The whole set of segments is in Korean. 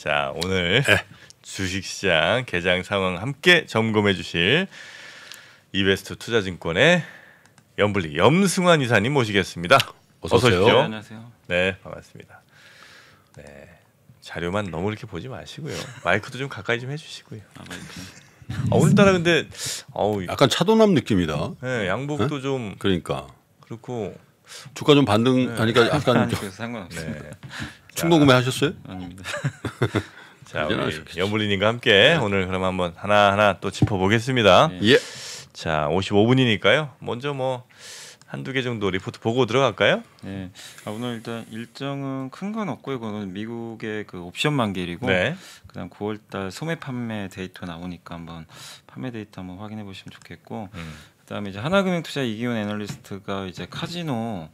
자 오늘 네. 주식시장 개장 상황 함께 점검해 주실 이베스트 투자증권의 염블리 염승환 이사님 모시겠습니다. 어서, 어서 오세요. 오십시오. 네, 안녕하세요. 네 반갑습니다. 네 자료만 너무 이렇게 보지 마시고요. 마이크도 좀 가까이 좀 해주시고요. 아, 아, 오늘따라 근데 어우 약간 차도남 느낌이다. 네 양복도 네? 좀 그러니까 그렇고 주가 좀 반등하니까 네. 그러니까 약간 아, 그 상관없습니다. 네. 충동 구매하셨어요? 아 자, 우리 여물리님과 함께 네. 오늘 그럼 한번 하나 하나 또 짚어보겠습니다. 예. 예. 자, 55분이니까요. 먼저 뭐 한두 개 정도 리포트 보고 들어갈까요? 네. 아, 오늘 일단 일정은 큰 건 없고요. 그거는 미국의 그 옵션 만기일이고 네. 그다음 9월 달 소매 판매 데이터 나오니까 한번 판매 데이터 한번 확인해 보시면 좋겠고 음. 그다음에 이제 하나금융투자 이기훈 애널리스트가 이제 카지노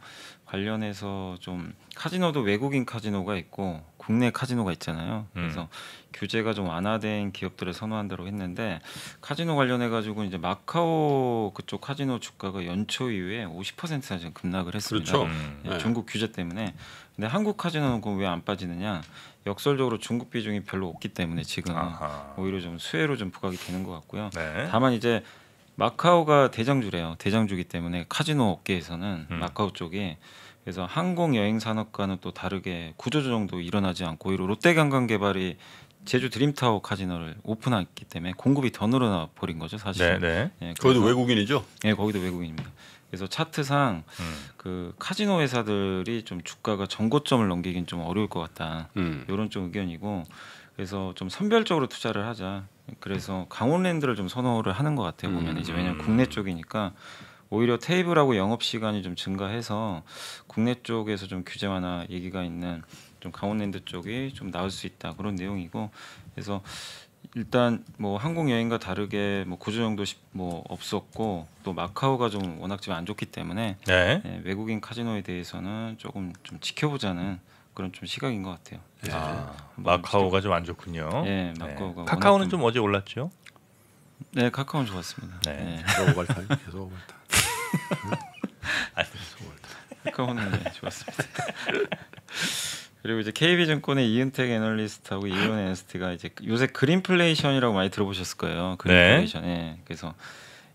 관련해서 좀 카지노도 외국인 카지노가 있고 국내 카지노가 있잖아요. 음. 그래서 음. 규제가 좀 완화된 기업들을 선호한다고 했는데 카지노 관련해 가지고 이제 마카오 그쪽 카지노 주가가 연초 이후에 50%나 지금 급락을 했습니다. 그렇죠. 음. 중국 규제 때문에. 근데 한국 카지노는 그럼 왜안 빠지느냐? 역설적으로 중국 비중이 별로 없기 때문에 지금 오히려 좀 수혜로 좀 부각이 되는 것 같고요. 네. 다만 이제 마카오가 대장주래요. 대장주기 때문에 카지노 업계에서는 음. 마카오 쪽에 그래서 항공 여행 산업과는 또 다르게 구조조정도 일어나지 않고 이로 롯데관광개발이 제주 드림타워 카지노를 오픈했기 때문에 공급이 더 늘어나 버린 거죠 사실. 네, 네. 거기도 예, 외국인이죠? 네, 거기도 외국인입니다. 그래서 차트상 음. 그 카지노 회사들이 좀 주가가 전고점을 넘기긴 좀 어려울 것 같다. 음. 이런 쪽 의견이고 그래서 좀 선별적으로 투자를 하자. 그래서 강원랜드를 좀 선호를 하는 것 같아요 보면 음. 이제 음. 왜냐면 국내 쪽이니까 오히려 테이블하고 영업 시간이 좀 증가해서 국내 쪽에서 좀 규제 완화 얘기가 있는 좀 강원랜드 쪽이 좀 나올 수 있다 그런 내용이고 그래서 일단 뭐 항공 여행과 다르게 뭐구조형도뭐 그 뭐 없었고 또 마카오가 좀 워낙 좀 안 좋기 때문에 네. 네, 외국인 카지노에 대해서는 조금 좀 지켜보자는 그런 좀 시각인 것 같아요. 네. 아, 아 마카오가 좀 안 좋군요. 예, 네, 마카오가 카카오는 좀... 어제 올랐죠? 네, 카카오 좋았습니다. 네, 네. 계속 오발탈, 아, 계속 오발탈. 카카오는 네, 좋았습니다. 그리고 이제 KB증권의 이은택 애널리스트하고 이훈 애널리스트가 이제 요새 그린플레이션이라고 많이 들어보셨을 거예요. 네. 그린플레이션. 네. 그래서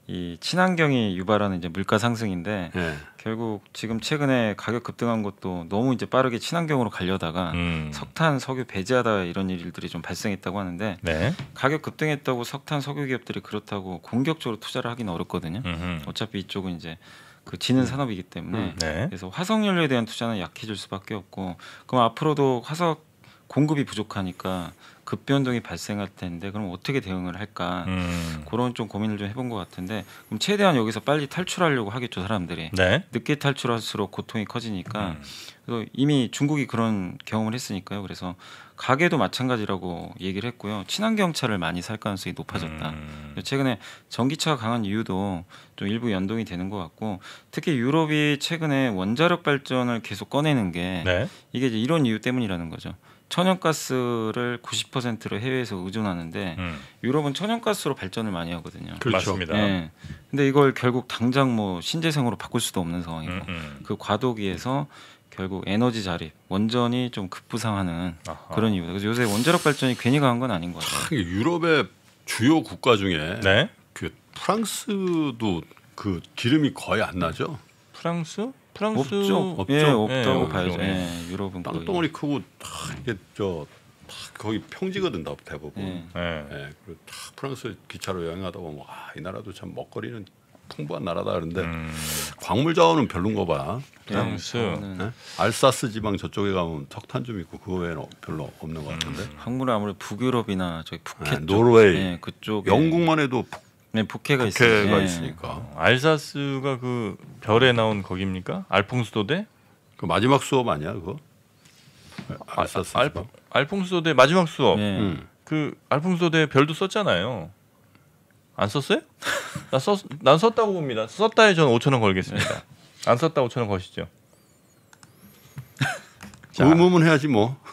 이 친환경이 유발하는 이제 물가 상승인데 예. 결국 지금 최근에 가격 급등한 것도 너무 이제 빠르게 친환경으로 가려다가 음. 석탄 석유 배제하다 이런 일들이 좀 발생했다고 하는데 네. 가격 급등했다고 석탄 석유 기업들이 그렇다고 공격적으로 투자를 하기는 어렵거든요. 음흠. 어차피 이쪽은 이제 그 지는 음. 산업이기 때문에 음. 네. 그래서 화석 연료에 대한 투자는 약해질 수밖에 없고 그럼 앞으로도 화석 공급이 부족하니까 급변동이 발생할 텐데 그럼 어떻게 대응을 할까 음. 그런 좀 고민을 좀 해본 것 같은데 그럼 최대한 여기서 빨리 탈출하려고 하겠죠 사람들이 네. 늦게 탈출할수록 고통이 커지니까 음. 그래서 이미 중국이 그런 경험을 했으니까요 그래서 가게도 마찬가지라고 얘기를 했고요 친환경 차를 많이 살 가능성이 높아졌다 음. 최근에 전기차가 강한 이유도 좀 일부 연동이 되는 것 같고 특히 유럽이 최근에 원자력 발전을 계속 꺼내는 게 네. 이게 이런 이유 때문이라는 거죠. 천연가스를 90%로 해외에서 의존하는데 음. 유럽은 천연가스로 발전을 많이 하거든요. 그렇죠. 맞습니다. 네. 근데 이걸 결국 당장 뭐 신재생으로 바꿀 수도 없는 상황이고 음, 음. 그 과도기에서 결국 에너지 자립 원전이 좀 급부상하는 아하. 그런 이유다. 그래서 요새 원자력 발전이 괜히 강한 건 아닌 거죠. 유럽의 주요 국가 중에 네? 그 프랑스도 그 기름이 거의 안 나죠. 프랑스? 프랑스 없죠. 없죠. 예, 없다고 예, 봐야죠. 예. 유럽은 땅덩어리 크고 다 이게 저 거의 평지거든 다 대부분. 예. 예. 예 그리고 다 프랑스 기차로 여행하다 보면 뭐, 아이 나라도 참 먹거리는 풍부한 나라다 그런데 음. 광물 자원은 별론 거 봐. 프랑스 네? 알사스 지방 저쪽에 가면 석탄 좀 있고 그 외에는 어, 별로 없는 것 음. 같은데. 음. 광물 아무래도 북유럽이나 저기 북해 네, 노르웨이 네, 그쪽 영국만 해도 북 네, 북해가 있 북해가 네. 있으니까. 알사스가 그 별에 나온 거기입니까? 알퐁스도대? 그 마지막 수업 아니야 그거? 아, 알사스. 알, 알, 알퐁스도대 마지막 수업. 네. 음. 그 알퐁스도대 별도 썼잖아요. 안 썼어요? 나 썼, 난 썼다고 봅니다. 썼다에 저 5천 원 걸겠습니다. 네. 안 썼다 5천 원 거시죠. 자. 의무문 해야지 뭐.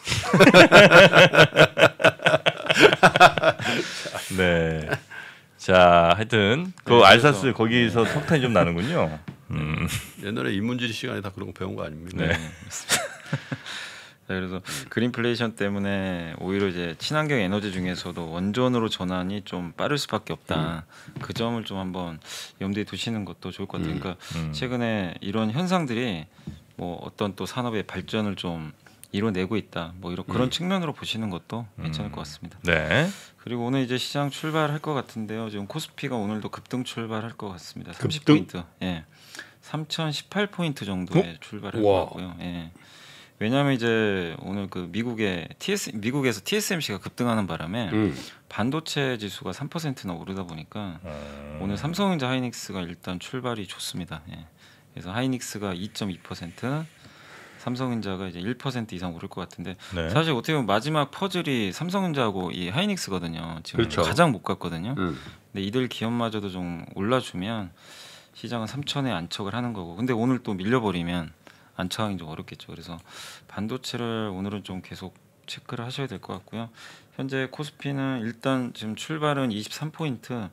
네. 자, 하여튼 그 네, 알사스 거기서 네. 석탄이 좀 나는군요. 네. 음. 옛날에 인문지리 시간에 다 그런 거 배운 거 아닙니까? 네. 자, 네, 그래서 그린플레이션 때문에 오히려 이제 친환경 에너지 중에서도 원전으로 전환이 좀 빠를 수밖에 없다. 음. 그 점을 좀 한번 염두에 두시는 것도 좋을 것 같아요. 음. 그러니까 음. 최근에 이런 현상들이 뭐 어떤 또 산업의 발전을 좀 이뤄내고 있다. 뭐 이런 그런 음. 측면으로 보시는 것도 음. 괜찮을 것 같습니다. 네. 그리고 오늘 이제 시장 출발할 것 같은데요. 지금 코스피가 오늘도 급등 출발할 것 같습니다. 30포인트. 예. 3,018포인트 정도에 어? 출발할 것 같고요. 예. 왜냐하면 이제 오늘 그 미국의 TS 미국에서 TSMC가 급등하는 바람에 음. 반도체 지수가 3%나 오르다 보니까 음. 오늘 삼성전자 하이닉스가 일단 출발이 좋습니다. 예. 그래서 하이닉스가 2.2%, 삼성전자가 이제 1% 이상 오를 것 같은데 네. 사실 어떻게 보면 마지막 퍼즐이 삼성전자하고 이 하이닉스거든요. 지금 그렇죠. 가장 못 갔거든요. 음. 근데 이들 기업마저도 좀 올라주면 시장은 3천에 안착을 하는 거고 근데 오늘 또 밀려버리면 안착하기 좀 어렵겠죠. 그래서 반도체를 오늘은 좀 계속 체크를 하셔야 될 것 같고요. 현재 코스피는 일단 지금 출발은 23포인트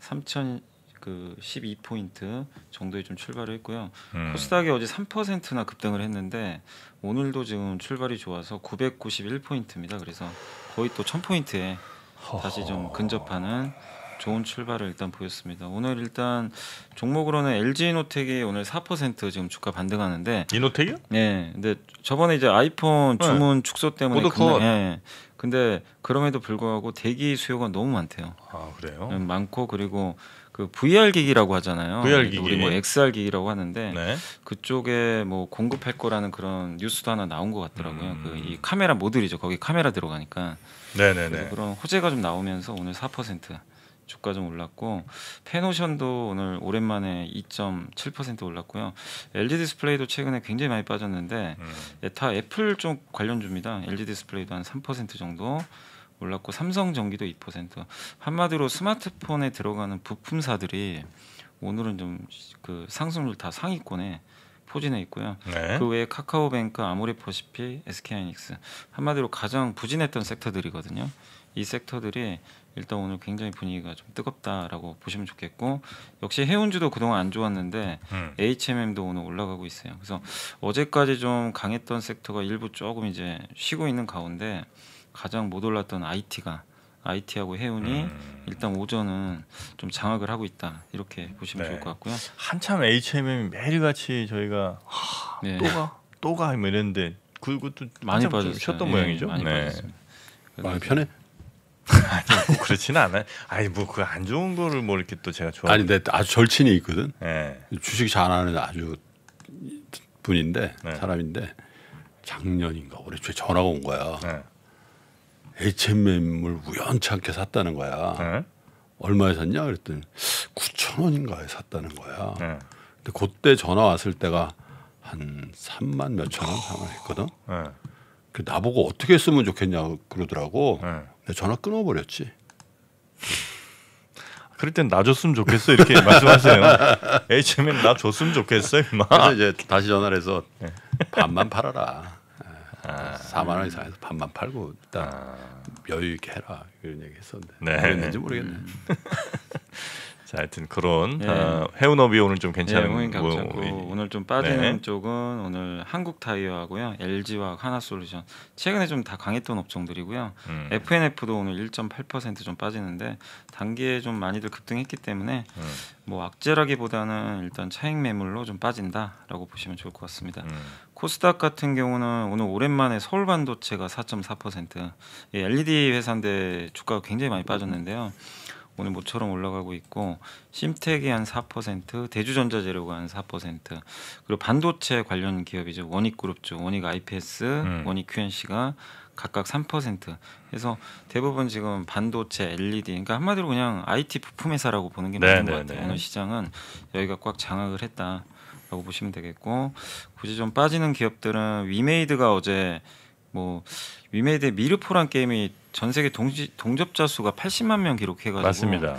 3천 그 12포인트 정도에 좀 출발을 했고요. 음. 코스닥이 어제 3%나 급등을 했는데 오늘도 지금 출발이 좋아서 991포인트입니다. 그래서 거의 또 1000포인트에 다시 좀 근접하는 좋은 출발을 일단 보였습니다. 오늘 일단 종목으로는 LG 이노텍이 오늘 4% 지금 주가 반등하는데 이노텍이요? 네. 근데 저번에 이제 아이폰 네. 주문 네. 축소 때문에 근, 예. 근데 그럼에도 불구하고 대기 수요가 너무 많대요. 아, 그래요? 음, 많고 그리고 그 VR 기기라고 하잖아요. VR 기기. 우리 뭐 XR 기기라고 하는데 네. 그쪽에 뭐 공급할 거라는 그런 뉴스도 하나 나온 것 같더라고요. 그 음. 그이 카메라 모듈이죠. 거기 카메라 들어가니까. 네네네. 그런 호재가 좀 나오면서 오늘 4% 주가 좀 올랐고 페노션도 오늘 오랜만에 2.7% 올랐고요. LG 디스플레이도 최근에 굉장히 많이 빠졌는데 음. 예, 다 애플 쪽 관련주입니다. LG 디스플레이도 한 3% 정도 올랐고 삼성전기도 2% 한마디로 스마트폰에 들어가는 부품사들이 오늘은 좀 그 상승률 다 상위권에 포진해 있고요. 네. 그 외에 카카오뱅크, 아모레퍼시픽, SK하이닉스 한마디로 가장 부진했던 섹터들이거든요. 이 섹터들이 일단 오늘 굉장히 분위기가 좀 뜨겁다라고 보시면 좋겠고 역시 해운주도 그동안 안 좋았는데 음. HMM도 오늘 올라가고 있어요. 그래서 어제까지 좀 강했던 섹터가 일부 조금 이제 쉬고 있는 가운데 가장 못 올랐던 IT가 IT하고 해운이 음. 일단 오전은 좀 장악을 하고 있다 이렇게 보시면 네. 좋을 것 같고요. 한참 HMM이 매일같이 저희가 네. 또가 또가 뭐 이랬는데 그것도 많이 빠졌어던 네, 모양이죠. 많이 네. 니다 마음 편해? 아니 뭐 그렇지는 않아요. 아니 뭐 그 안 좋은 거를 뭐 이렇게 또 제가 좋아. 아니 근데 아주 절친이 있거든. 네. 주식 잘하는 아주 분인데 네. 사람인데 작년인가 올해 초에 전화가 온 거야. 네. H&M을 우연찮게 샀다는 거야. 네. 얼마에 샀냐 그랬더니 9천 원인가에 샀다는 거야. 네. 근데 그때 전화 왔을 때가 한 3만 몇천 원 상을 했거든. 네. 그 나보고 어떻게 쓰면 좋겠냐고 그러더라고. 네. 내 전화 끊어버렸지. 그럴 땐 나 줬으면 좋겠어 이렇게 말씀하세요. H&M 나 줬으면 좋겠어 그래서 이제 다시 전화를 해서 네. 반만 팔아라. 아, 4만 원이상해서 반만 팔고 일단 아. 여유 있게 해라 이런 얘기 했었는데 네. 그랬는지 모르겠네. 음. 자, 하여튼 그런 네. 어, 해운업이 오늘 좀 괜찮은 네, 예, 괜찮고 뭐, 그 뭐, 오늘 좀 빠지는 네. 쪽은 오늘 한국 타이어하고요, LG와 하나솔루션. 최근에 좀 다 강했던 업종들이고요. 음. FNF도 오늘 1.8%좀 빠지는데 단기에 좀 많이들 급등했기 때문에 음. 뭐 악재라기보다는 일단 차익 매물로 좀 빠진다라고 보시면 좋을 것 같습니다. 음. 코스닥 같은 경우는 오늘 오랜만에 서울 반도체가 4.4% 예, LED 회사인데 주가가 굉장히 많이 빠졌는데요. 오늘 모처럼 올라가고 있고 심텍이 한 4%, 대주전자재료가 한 4%, 그리고 반도체 관련 기업이죠. 원익그룹죠. 원익 IPS, 음. 원익 QNC가 각각 3% 해서 대부분 지금 반도체, LED 그러니까 한마디로 그냥 IT 부품 회사라고 보는 게 맞는 것 네, 네, 같아요. 네. 오늘 시장은 여기가 꽉 장악을 했다. 라고 보시면 되겠고 굳이 좀 빠지는 기업들은 위메이드가 어제 뭐 위메이드의 미르포란 게임이 전 세계 동지, 동접자 수가 80만 명 기록해가지고 맞습니다.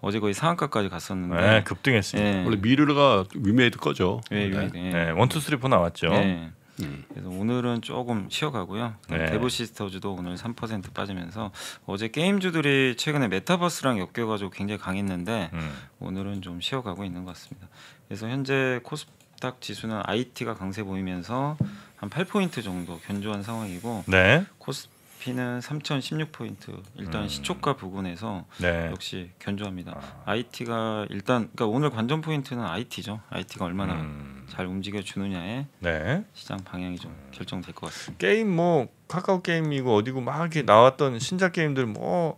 어제 거의 상한가까지 갔었는데 네, 급등했습니다. 예. 원래 미르가 위메이드 거죠. 네, 위메이드. 예. 네, 원투 쓰리 포 나왔죠. 네. 음. 그래서 오늘은 조금 쉬어가고요. 네. 대부 시스터즈도 오늘 3% 빠지면서 어제 게임주들이 최근에 메타버스랑 엮여가지고 굉장히 강했는데 음. 오늘은 좀 쉬어가고 있는 것 같습니다. 그래서 현재 코스닥 지수는 IT가 강세 보이면서 한 8포인트 정도 견조한 상황이고 네. 코스 코스피는 3,016포인트. 일단 음. 시초가 부근에서 네. 역시 견조합니다. 아. IT가 일단 그러니까 오늘 관전 포인트는 IT죠. IT가 얼마나 음. 잘 움직여 주느냐에 네. 시장 방향이 좀 음. 결정될 것 같습니다. 게임 뭐 카카오 게임이고 어디고 막 이렇게 나왔던 신작 게임들 뭐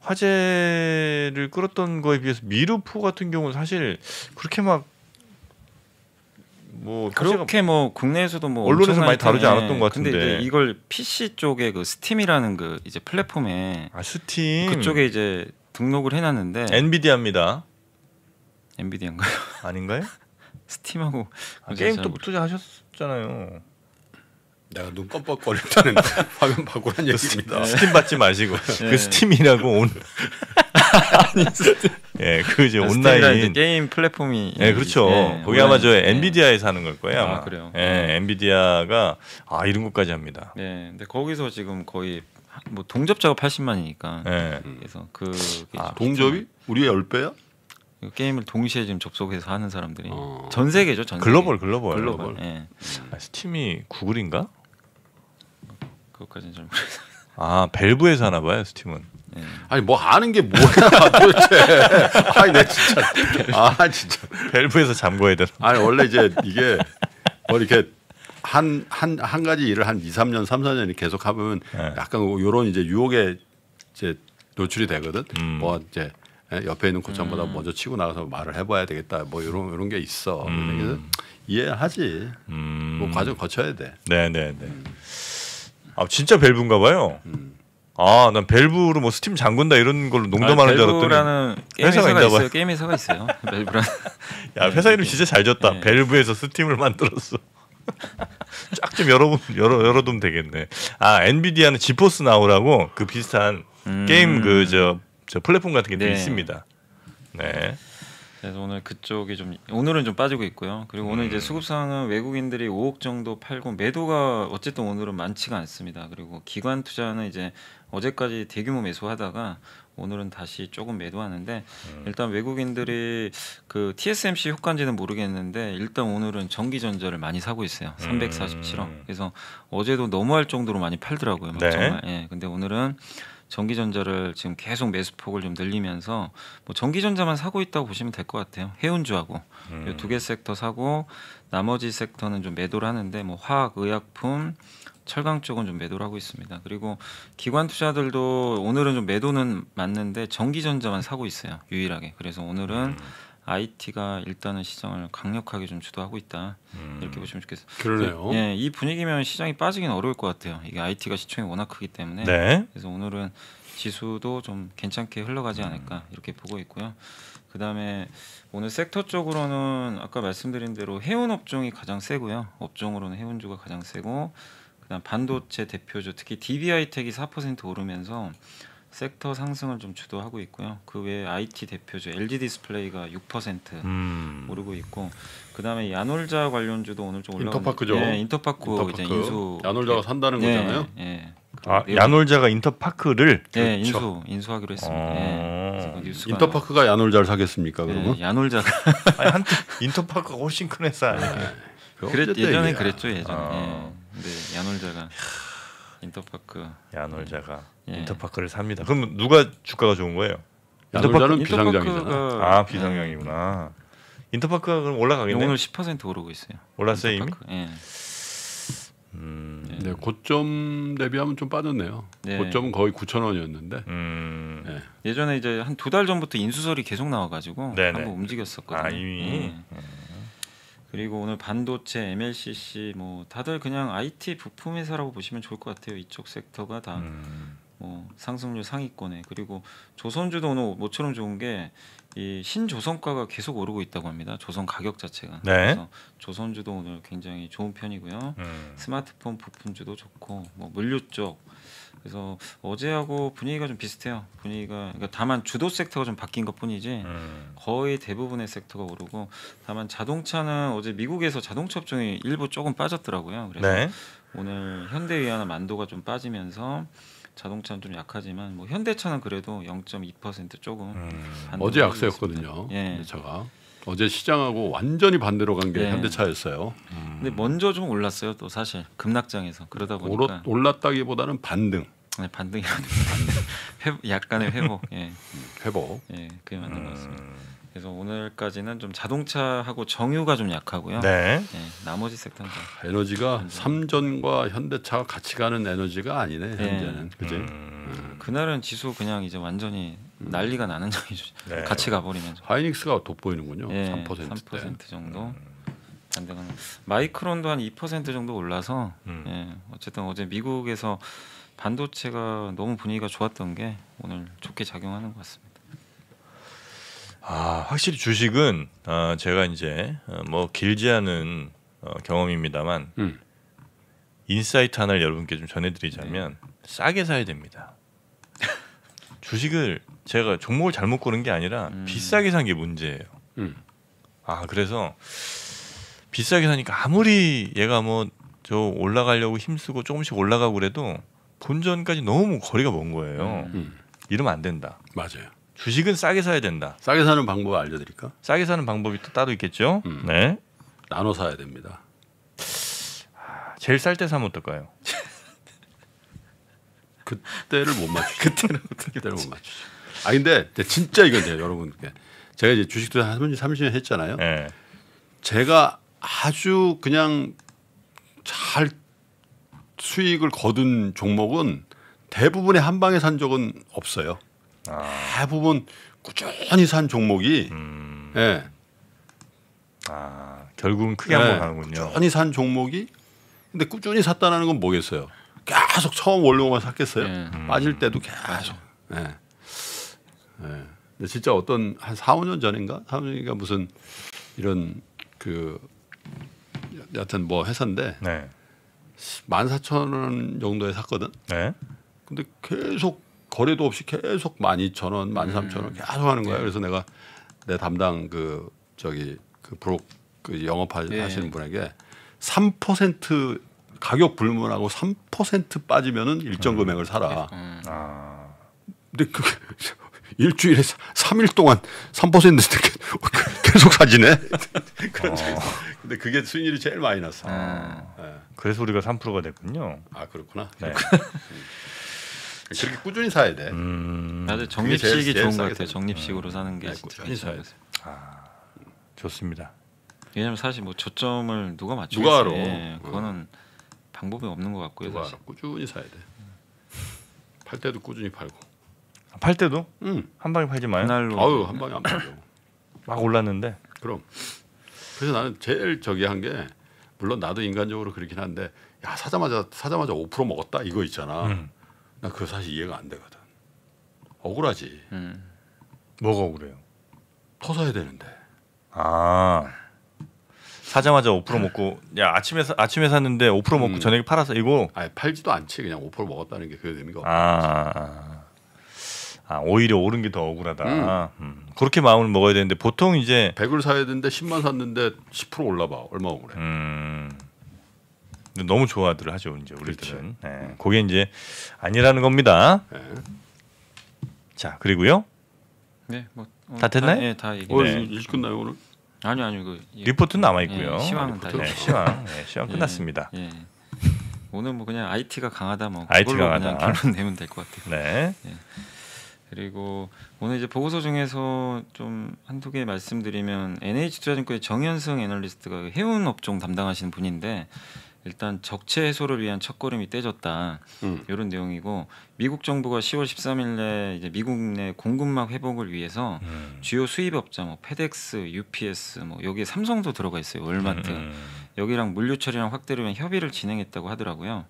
화제를 끌었던 거에 비해서 미르포 같은 경우는 사실 그렇게 막 뭐 그렇게 뭐 국내에서도 뭐 언론에서 많이 다루지 않았던 것 같은데 근데 이걸 PC 쪽에 그 스팀이라는 그 이제 플랫폼에 아 스팀 그쪽에 이제 등록을 해놨는데 엔비디아입니다. 엔비디아인가요? 아닌가요? 스팀하고 아, 게임또 투자하셨잖아요. 내가 눈 깜빡거릴 때는 화면 바꾸란 그 얘기입니다. 스팀 받지 마시고 네. 그 스팀이라고 온 예, 그 이제 온라인 게임 플랫폼이 예, 그렇죠. 예, 거기 아마 저 예. 엔비디아에서 하는 걸 거예요. 아, 아마. 아, 그래요. 예, 네. 엔비디아가 아 이런 것까지 합니다. 네, 근데 거기서 지금 거의 뭐 동접 작업 80만이니까. 네. 예. 그래서 그 아, 동접이 우리의 10배야? 게임을 동시에 지금 접속해서 하는 사람들이 어. 전 세계죠 전 글로벌 글로 글로벌. 글로벌. 예. 음. 아, 스팀이 구글인가? 그것까지는 잘 모르겠어요. 아 벨브에서 하나 봐요 스팀은. 예. 아니 뭐 아는 게 뭐야 도대체. 아니 내 진짜. 아 진짜. 벨브에서 잠궈야 되 아니 원래 이제 이게 뭐 이렇게 한 한 한 가지 일을 한 2, 3년, 3, 4년 계속 하면 예. 약간 요런 이제 유혹에 이제 노출이 되거든. 음. 뭐 이제 예, 옆에 있는 고참보다 음. 먼저 치고 나가서 말을 해봐야 되겠다. 뭐 이런 이런 게 있어. 음. 이해하지. 뭐 음. 뭐 과정 거쳐야 돼. 네네네. 네, 네. 아 진짜 밸브인가 봐요. 음. 아, 난밸브로뭐 스팀 잠근다 이런 걸로 농담하는 아, 줄 알았더니 회사가 있나 봐요. 게임 회사가 있어요. 벨브라. 야, 회사 이름 진짜 잘 졌다. 네. 벨브에서 스팀을 만들었어. 쫙 좀 열어 열어 열어두면 되겠네. 아, 엔비디아는 지포스 나오라고 그 비슷한 음. 게임 그저 저 플랫폼 같은 게 네. 있습니다. 네. 그래서 오늘 그쪽이 좀 오늘은 좀 빠지고 있고요. 그리고 오늘 음. 이제 수급 상황은 외국인들이 5억 정도 팔고 매도가 어쨌든 오늘은 많지가 않습니다. 그리고 기관 투자는 이제 어제까지 대규모 매수하다가 오늘은 다시 조금 매도하는데 음. 일단 외국인들이 그 TSMC 효과인지는 모르겠는데 일단 오늘은 전기전자를 많이 사고 있어요. 347억. 음. 그래서 어제도 너무할 정도로 많이 팔더라고요. 네. 정말. 예. 근데 오늘은 전기전자를 지금 계속 매수폭을 좀 늘리면서 뭐 전기전자만 사고 있다고 보시면 될 것 같아요. 해운주하고 음. 두개 섹터 사고 나머지 섹터는 좀 매도를 하는데 뭐 화학, 의약품, 철강 쪽은 좀 매도를 하고 있습니다. 그리고 기관 투자들도 오늘은 좀 매도는 맞는데 전기전자만 사고 있어요. 유일하게. 그래서 오늘은 음. IT가 일단은 시장을 강력하게 좀 주도하고 있다 음. 이렇게 보시면 좋겠어요. 그러네요. 예, 이 분위기면 시장이 빠지긴 어려울 것 같아요. 이게 IT가 시총이 워낙 크기 때문에 네. 그래서 오늘은 지수도 좀 괜찮게 흘러가지 않을까 음. 이렇게 보고 있고요. 그다음에 오늘 섹터 쪽으로는 아까 말씀드린 대로 해운 업종이 가장 세고요. 업종으로는 해운주가 가장 세고 그다음 반도체 대표주 특히 DBI텍이 4% 오르면서 섹터 상승을 좀 주도하고 있고요. 그 외에 IT 대표주 LG 디스플레이가 6% 음. 오르고 있고 그다음에 야놀자 관련주도 오늘 좀올라 인터파크죠. 예, 인터파크, 인터파크. 이제 인수. 야놀자가 예. 산다는 예, 거잖아요. 예. 아, 그 야놀자가 인터파크를 네, 인수 인수하기로 했습니다. 아~ 네. 그 인터파크가 야놀자를 사겠습니까? 그러면 네, 야놀자가 아니, 인터파크가 훨씬 큰 회사 아 그랬 그렇죠, 예전에 그랬죠 예전에. 아~ 네, 야놀자가 인터파크. 야놀자가 예. 인터파크를 삽니다. 그럼 누가 주가가 좋은 거예요? 인터파크는 비상장이잖아. 어. 아 비상장이구나. 인터파크가 그럼 올라가겠네. 오늘 10% 오르고 있어요. 올랐어요 인터파크? 이미. 예. 음... 예. 네, 고점 대비하면 좀 빠졌네요. 네. 고점은 거의 9천 원이었는데 음... 네. 예전에 이제 한 두 달 전부터 인수설이 계속 나와가지고 네네. 네. 한번 움직였었거든요. 아, 이미. 네. 그리고 오늘 반도체, MLCC 뭐 다들 그냥 IT 부품 회사라고 보시면 좋을 것 같아요. 이쪽 섹터가 다 음. 뭐 상승률 상위권에 그리고 조선주도 오늘 모처럼 좋은 게 이 신조선가가 계속 오르고 있다고 합니다. 조선 가격 자체가 네. 그래서 조선주도 오늘 굉장히 좋은 편이고요. 음. 스마트폰 부품주도 좋고 뭐 물류 쪽 그래서 어제하고 분위기가 좀 비슷해요. 분위기가 그러니까 다만 주도 섹터가 좀 바뀐 것뿐이지 음. 거의 대부분의 섹터가 오르고 다만 자동차는 어제 미국에서 자동차 업종이 일부 조금 빠졌더라고요. 그래서 네. 오늘 현대위아나 만도가 좀 빠지면서 자동차는 좀 약하지만 뭐 현대차는 그래도 0.2% 조금 음. 어제 약세였거든요. 예. 현대차가 어제 시장하고 완전히 반대로 간게 예. 현대차였어요. 음. 근데 먼저 좀 올랐어요. 또 사실 급락장에서 그러다 보니까 올랐다기보다는 반등. 네, 반등이라는 반등. 약간의 회복. 예. 회복. 예, 그게 맞는 음. 것 같습니다. 음. 그래서 오늘까지는 좀 자동차하고 정유가 좀 약하고요. 네. 네 나머지 섹터는 아, 에너지가 삼전과 현대차가 같이 가는 에너지가 아니네 네. 현재는 그지. 음. 음. 그날은 지수 그냥 이제 완전히 음. 난리가 나는 장이죠. 네. 같이 가버리면 하이닉스가 돋보이는군요. 네, 3%, 3% 정도. 음. 반 마이크론도 한 2% 정도 올라서 예, 어쨌든 어제 미국에서 반도체가 너무 분위기가 좋았던 게 오늘 좋게 작용하는 것 같습니다. 확실히 주식은 어, 제가 이제 어, 뭐 길지 않은 어, 경험입니다만 음. 인사이트 하나를 여러분께 좀 전해드리자면 네. 싸게 사야 됩니다. 주식을 제가 종목을 잘못 고른 게 아니라 음. 비싸게 산 게 문제예요. 음. 아 그래서 비싸게 사니까 아무리 얘가 뭐 저 올라가려고 힘쓰고 조금씩 올라가고 그래도 본전까지 너무 거리가 먼 거예요. 음. 이러면 안 된다. 맞아요. 주식은 싸게 사야 된다. 싸게 사는 방법 알려드릴까? 싸게 사는 방법이 또 따로 있겠죠. 음. 네. 나눠 사야 됩니다. 아, 제일 쌀 때 사면 어떨까요? 그때를 못 맞추죠. 그때는 그때를 못맞추아 근데 진짜 이건 돼요, 여러분께 제가 이제 주식 도한 30년 했잖아요. 네. 제가 아주 그냥 잘 수익을 거둔 종목은 대부분의 한 방에 산 적은 없어요. 아. 대부분 꾸준히 산 종목이 음. 예. 아, 결국은 크게 예. 한번 가는군요. 꾸준히 산 종목이 근데 꾸준히 샀다는 건 뭐겠어요? 계속 처음 원료만 샀겠어요? 예. 음. 빠질 때도 계속. 예. 예. 근 진짜 어떤 한 4, 5년 전인가? 4, 5년인가 무슨 이런 그 여하튼 뭐 회사인데 네. 14,000원 정도에 샀거든. 네. 근데 계속 거래도 없이 계속 1 2 0 0 0 원, 1 3 0 0 0원 계속 하는 거야. 예. 그래서 내가 내 담당 그 저기 그 브로 그 영업하시는 예. 분에게 3% 가격 불문하고 3% 빠지면은 일정 음. 금액을 사라. 예. 음. 아. 근데 그 일주일에 3일 동안 3% 계속 사지네. 그런 어. 근데 그게 수익률이 제일 많이 났어. 음. 네. 그래서 우리가 3%가 됐군요. 아 그렇구나. 네. 그렇게 꾸준히 사야 돼. 음. 나도 정립식이 제일, 좋은 것 같아요. 정립식으로 음. 사는 게 아니, 꾸준히 사야 돼. 아, 좋습니다. 왜냐면 사실 뭐 저점을 누가 맞추겠어 누가 알아? 예, 어. 그거는 방법이 없는 것 같고요. 누가 사실. 알아? 꾸준히 사야 돼. 팔 때도 꾸준히 팔고. 아, 팔 때도? 응. 음. 한 방에 팔지 마요. 날로. 아유 한 방에 안 팔려. 고막 올랐는데. 그럼. 그래서 나는 제일 저기 한게 물론 나도 인간적으로 그렇긴 한데 야 사자마자 사자마자 5% 먹었다 이거 있잖아. 음. 나 그거 사실 이해가 안 되거든. 억울하지. 음. 뭐가 억울해요? 터서야 되는데. 아 사자마자 5% 먹고 야 아침에 사, 아침에 샀는데 5% 먹고 음. 저녁에 팔아서 이거 아니 팔지도 않지 그냥 5% 먹었다는 게 그 의미가 없어. 아, 아 오히려 오른 게 더 억울하다. 음. 음. 그렇게 마음을 먹어야 되는데 보통 이제 100을 사야 되는데 10만 샀는데 10% 올라봐 얼마 억울해. 음. 너무 좋아들 하죠 이제 우리들은 그 네. 음. 그게 이제 아니라는 겁니다. 네. 자 그리고요. 네, 뭐다 어, 됐나요? 네, 다 예, 얘기. 오늘 일 끝나요 오늘? 아니요, 아니요. 그 예. 리포트 남아 있고요. 예, 시황은 다 네, 시황, 네, 시황 끝났습니다. 예. 오늘 뭐 그냥 IT가 강하다 뭐 IT 강하다. 결론 내면 될 것 같아요. 네. 예. 그리고 오늘 이제 보고서 중에서 좀 한두 개 말씀드리면 NH투자증권의 정현승 애널리스트가 해운 업종 담당하시는 분인데 일단 적체 해소를 위한 첫걸음이 떼졌다 음. 이런 내용이고 미국 정부가 10월 13일에 이제 미국 내 공급망 회복을 위해서 음. 주요 수입업자 뭐 페덱스, UPS 뭐 여기에 삼성도 들어가 있어요 월마트 음, 음. 여기랑 물류처리랑 확대를 위한 협의를 진행했다고 하더라고요.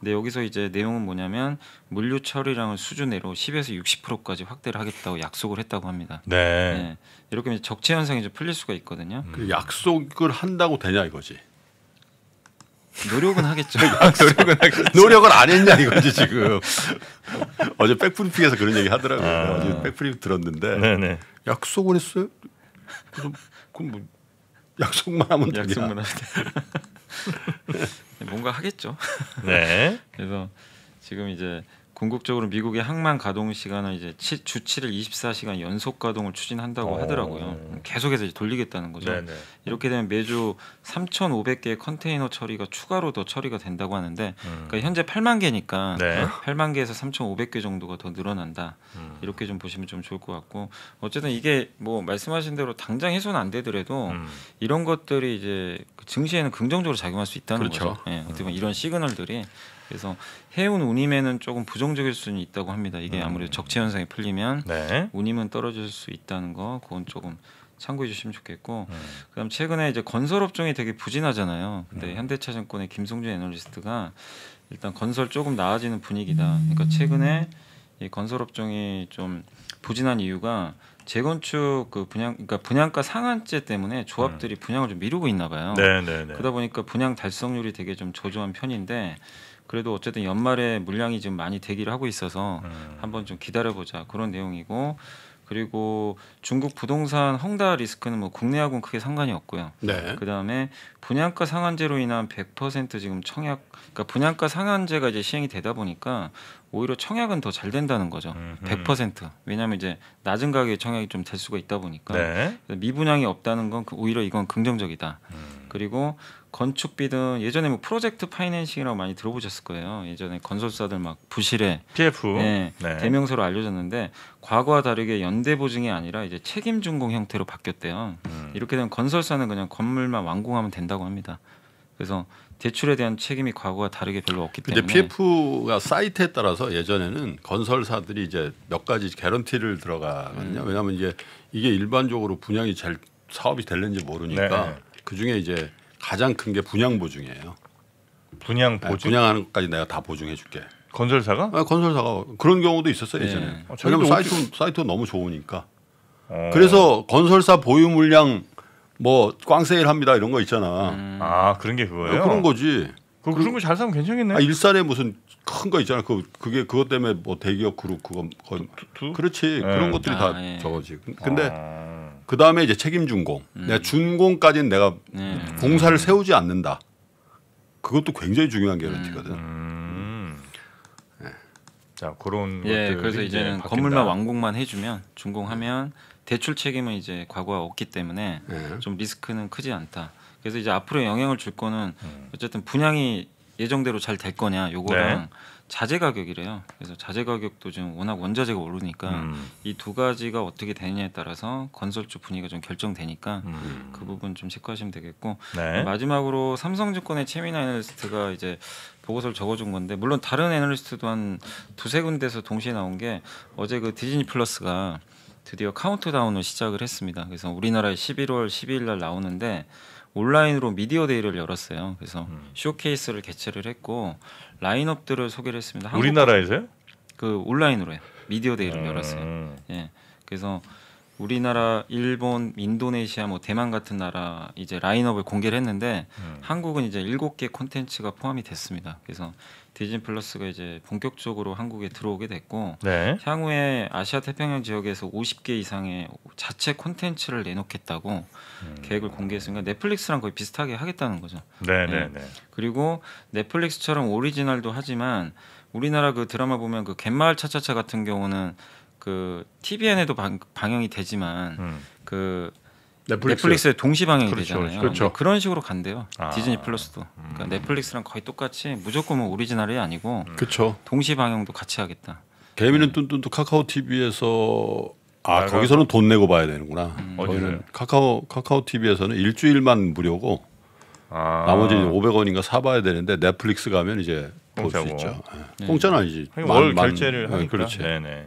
근데 여기서 이제 내용은 뭐냐면 물류 처리량을 수준으로 10에서 60%까지 확대를 하겠다고 약속을 했다고 합니다. 네. 네. 이렇게 적체 현상이 좀 풀릴 수가 있거든요. 그 약속을 한다고 되냐 이거지. 노력은 하겠죠. 아, 노력은 하겠죠. 노력을 안 했냐 이거지 지금. 어제 백프리핑에서 그런 얘기 하더라고요. 아. 어제 백프리 핑 들었는데 네네. 약속은 했어요. 그럼, 그뭐 약속만 하면 되냐. 약속만 하면 뭔가 하겠죠. 네. 그래서 지금 이제 궁극적으로 미국의 항만 가동 시간을 이제 치, 주 7일 24시간 연속 가동을 추진한다고 오. 어. 하더라고요. 계속해서 이제 돌리겠다는 거죠. 네네. 네. 이렇게 되면 매주 3,500개의 컨테이너 처리가 추가로 더 처리가 된다고 하는데 음. 그러니까 현재 8만 개니까 네. 8만 어? 개에서 3,500개 정도가 더 늘어난다. 음. 이렇게 좀 보시면 좀 좋을 것 같고 어쨌든 이게 뭐 말씀하신 대로 당장 해소는 안 되더라도 음. 이런 것들이 이제 그 증시에는 긍정적으로 작용할 수 있다는 그렇죠. 거죠. 예, 어떻게 보면 음. 이런 시그널들이 그래서 해운 운임에는 조금 부정적일 수는 있다고 합니다. 이게 음. 아무래도 적체 현상이 풀리면 네. 운임은 떨어질 수 있다는 거 그건 조금 참고해 주시면 좋겠고 음. 그다음 최근에 이제 건설 업종이 되게 부진하잖아요. 근데 음. 현대차증권의 김성준 애널리스트가 일단 건설 조금 나아지는 분위기다. 음. 그러니까 최근에 이 건설 업종이 좀 부진한 이유가 재건축 그 분양 그러니까 분양가 상한제 때문에 조합들이 음. 분양을 좀 미루고 있나 봐요. 네, 네, 네. 그러다 보니까 분양 달성률이 되게 좀 저조한 편인데 그래도 어쨌든 연말에 물량이 지금 많이 대기를 하고 있어서 음. 한번 좀 기다려보자 그런 내용이고 그리고 중국 부동산 헝다 리스크는 뭐 국내하고는 크게 상관이 없고요. 네. 그다음에 분양가 상한제로 인한 100% 지금 청약 그러니까 분양가 상한제가 이제 시행이 되다 보니까 오히려 청약은 더 잘 된다는 거죠. 음흠. 100%. 왜냐하면 이제 낮은 가격에 청약이 좀 될 수가 있다 보니까 네. 미분양이 없다는 건 그 오히려 이건 긍정적이다. 음. 그리고 건축비 등 예전에 뭐 프로젝트 파이낸싱이라고 많이 들어보셨을 거예요. 예전에 건설사들 막 부실에 PF 예, 네, 네. 대명사로 알려졌는데 과거와 다르게 연대 보증이 아니라 이제 책임 준공 형태로 바뀌었대요. 음. 이렇게 되면 건설사는 그냥 건물만 완공하면 된다고 합니다. 그래서 대출에 대한 책임이 과거와 다르게 별로 없기 때문에 이제 PF가 사이트에 따라서 예전에는 건설사들이 이제 몇 가지 개런티를 들어가거든요. 음. 왜냐하면 이제 이게 일반적으로 분양이 잘 사업이 될는지 모르니까 네. 그 중에 이제 가장 큰 게 분양 보증이에요. 분양 보증. 네, 분양하는 것까지 내가 다 보증해 줄게. 건설사가? 네, 건설사가 그런 경우도 있었어요 예. 예전에. 네. 아, 왜냐면 사이트 사이트 너무 좋으니까. 어. 그래서 건설사 보유 물량 뭐 꽝세일 합니다 이런 거 있잖아. 음. 아 그런 게 그거예요? 어, 그런 거지. 그 그런 거 잘 사면 괜찮겠네. 아, 일산에 무슨 큰 거 있잖아. 그 그게 그것 때문에 뭐 대기업 그룹 그거, 그거. 그렇지. 네. 그런 것들이 아, 다 예. 저거지. 근데 아. 그 다음에 이제 책임 준공. 음. 내가 준공까지는 내가 네. 공사를 세우지 않는다. 그것도 굉장히 중요한 개런티거든. 음. 예. 자 그런 예 그래서 이제는 바뀐 건물만 완공만 해주면 준공하면 대출 책임은 이제 과거에 없기 때문에 네. 좀 리스크는 크지 않다. 그래서 이제 앞으로 영향을 줄 거는 음. 어쨌든 분양이 예정대로 잘 될 거냐 요거랑 네. 자재 가격이래요. 그래서 자재 가격도 지금 워낙 원자재가 오르니까 음. 이두 가지가 어떻게 되느냐에 따라서 건설주 분위기가 좀 결정되니까 음. 그 부분 좀 체크하시면 되겠고 네. 어, 마지막으로 삼성증권의 최민 아이널리스트가 이제 보고서를 적어준 건데 물론 다른 애널리스트도 한 두세 군데서 동시에 나온 게 어제 그 디즈니 플러스가 드디어 카운트다운을 시작을 했습니다. 그래서 우리나라에 11월 12일 날 나오는데 온라인으로 미디어 데이를 열었어요. 그래서 음. 쇼케이스를 개최를 했고 라인업들을 소개를 했습니다. 우리나라에서요? 그 온라인으로요. 미디어 데이를 음. 열었어요. 예. 그래서 우리나라, 일본, 인도네시아, 뭐 대만 같은 나라 이제 라인업을 공개를 했는데 음. 한국은 이제 일곱 개 콘텐츠가 포함이 됐습니다. 그래서 디즈니 플러스가 이제 본격적으로 한국에 들어오게 됐고 네. 향후에 아시아 태평양 지역에서 50개 이상의 자체 콘텐츠를 내놓겠다고 음. 계획을 공개했으니까 넷플릭스랑 거의 비슷하게 하겠다는 거죠. 네, 네, 네, 네. 그리고 넷플릭스처럼 오리지널도 하지만 우리나라 그 드라마 보면 그 갯마을 차차차 같은 경우는 그 TVN에도 방, 방영이 되지만 음. 그 넷플릭스. 에 동시 방영이 그렇죠, 되잖아요. 그렇죠. 그렇죠. 네, 그런 식으로 간대요. 아. 디즈니 플러스도. 그러니까 음. 넷플릭스랑 거의 똑같이 무조건 뭐 오리지널이 아니고 음. 그렇죠. 동시 방영도 같이 하겠다. 개미는 뚠뚠도 카카오 TV에서 아 거기서는 돈 내고 봐야 되는구나. 음. 저희는 카카오 카카오 TV에서는 일주일만 무료고 아. 나머지 500원인가 사봐야 되는데 넷플릭스 가면 이제 볼 수 있죠. 예. 네. 공짜는 아니지. 월 결제를 예, 하니까. 그렇지. 네네.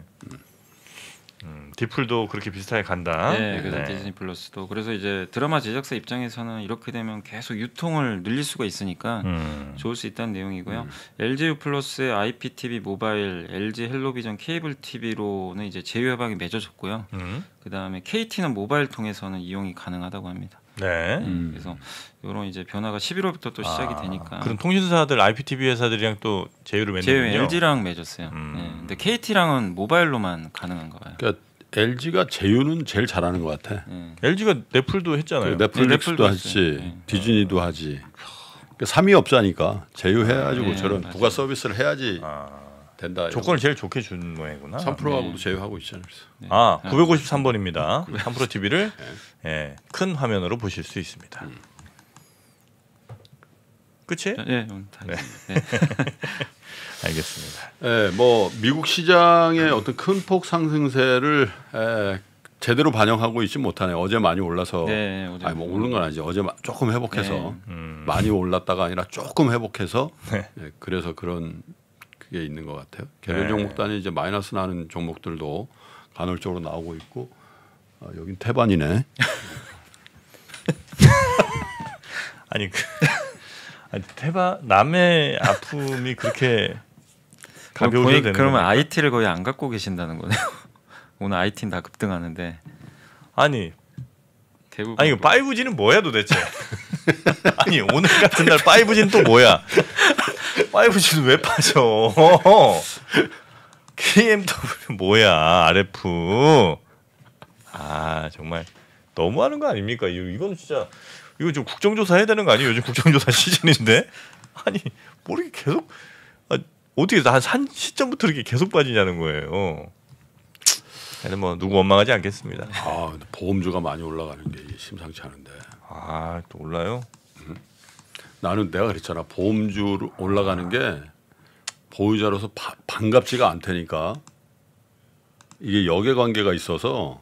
디플도 그렇게 비슷하게 간다. 네, 그래서 네. 디즈니 플러스도 그래서 이제 드라마 제작사 입장에서는 이렇게 되면 계속 유통을 늘릴 수가 있으니까 음. 좋을 수 있다는 내용이고요. 음. LGU 플러스의 IPTV 모바일, LG 헬로비전 케이블 TV로는 이제 제휴 협약이 맺어졌고요. 음. 그다음에 KT는 모바일 통해서는 이용이 가능하다고 합니다. 네. 네 음, 그래서 이런 이제 변화가 11월부터 또 시작이 아, 되니까. 그럼 통신사들 IPTV 회사들이랑 또 제휴를 맺는군요. 제휴 LG랑 맺었어요. 음. 네. 근데 KT랑은 모바일로만 가능한거예요 그러니까 LG가 제휴는 제일 잘하는 것 같아. 음. LG가 넷플도 했잖아요. 그 넷플릭스도 네, 하지, 네. 디즈니도 아. 하지. 그러니자니까 제휴해가지고 네, 저런 맞 부가 서비스를 해야지 아, 된다. 조건을 제일 좋게 준 모양이구나. 3하고도 제휴하고 있잖아요. 네. 아, 953번입니다. 3 TV를 예, 큰 화면으로 보실 수 있습니다. 음. 그치? 예, 네, 네. 알겠습니다. 예, 뭐 미국 시장의 어떤 큰 폭 상승세를 에, 예, 제대로 반영하고 있지 못하네 어제 많이 올라서 네, 어제 아니 뭐 오른 건 아니지. 어제 조금 회복해서 네. 음. 많이 올랐다가 아니라 조금 회복해서 네. 예, 그래서 그런 그게 있는 것 같아요. 네. 개별 종목단이 이제 마이너스 나는 종목들도 간헐적으로 나오고 있고 아, 여긴 태반이네. 아니 그 아니, 태반 남의 아픔이 그렇게 가벼우셔야 되는 그러면 거니까. IT를 거의 안 갖고 계신다는 거네요. 오늘 IT는 다 급등하는데 아니 대부분 아니 이거 5G는 뭐야 도대체? 아니 오늘 같은 날 5G는 또 뭐야? 5G는 왜 빠져? KMW 뭐야 RF 아 정말 너무하는 거 아닙니까? 이건 진짜 이거 좀 국정조사 해야 되는 거 아니에요? 요즘 국정조사 시즌인데 아니 모르게 뭐 계속 어떻게 난산 시점부터 이렇게 계속 빠지냐는 거예요. 하여뭐 누구 원망하지 않겠습니다. 아보험주가 많이 올라가는 게 심상치 않은데. 아 또 올라요? 음. 나는 내가 그랬잖아 보험료 올라가는 게 보유자로서 바, 반갑지가 않다니까 이게 역의 관계가 있어서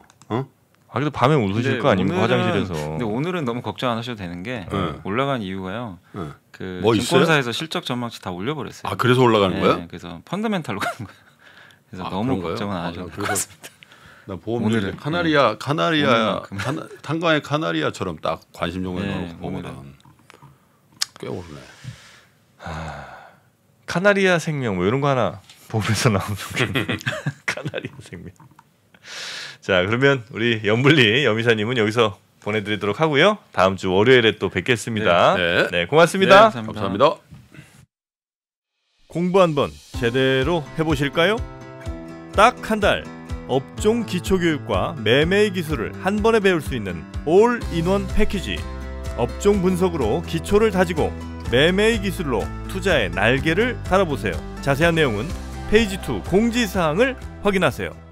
아 그래도 밤에 웃으실 거 아닙니까 오늘은, 화장실에서. 근데 오늘은 너무 걱정 안 하셔도 되는 게 네. 올라간 이유가요. 네. 그뭐 증권사에서 실적 전망치 다 올려버렸어요. 아 그래서 올라가는 네, 거예 그래서 펀더멘탈로 가는 거예 그래서 아, 너무 걱정은 안 아, 하셔도 될것습니다나 보험률 카나리아 네. 카나리아 카나, 탄광의 카나리아처럼 딱 관심 종목에 네, 보면 꽤 오르네. 하... 카나리아 생명 뭐 이런 거 하나 보면서 나오면 카나리아 생명. 자, 그러면 우리 염블리 염이사님은 여기서 보내드리도록 하고요. 다음 주 월요일에 또 뵙겠습니다. 네, 네. 네 고맙습니다. 네, 감사합니다. 감사합니다. 공부 한번 제대로 해보실까요? 딱 한 달 업종 기초교육과 매매 기술을 한 번에 배울 수 있는 올인원 패키지 업종 분석으로 기초를 다지고 매매 기술로 투자의 날개를 달아보세요. 자세한 내용은 페이지 2 공지사항을 확인하세요.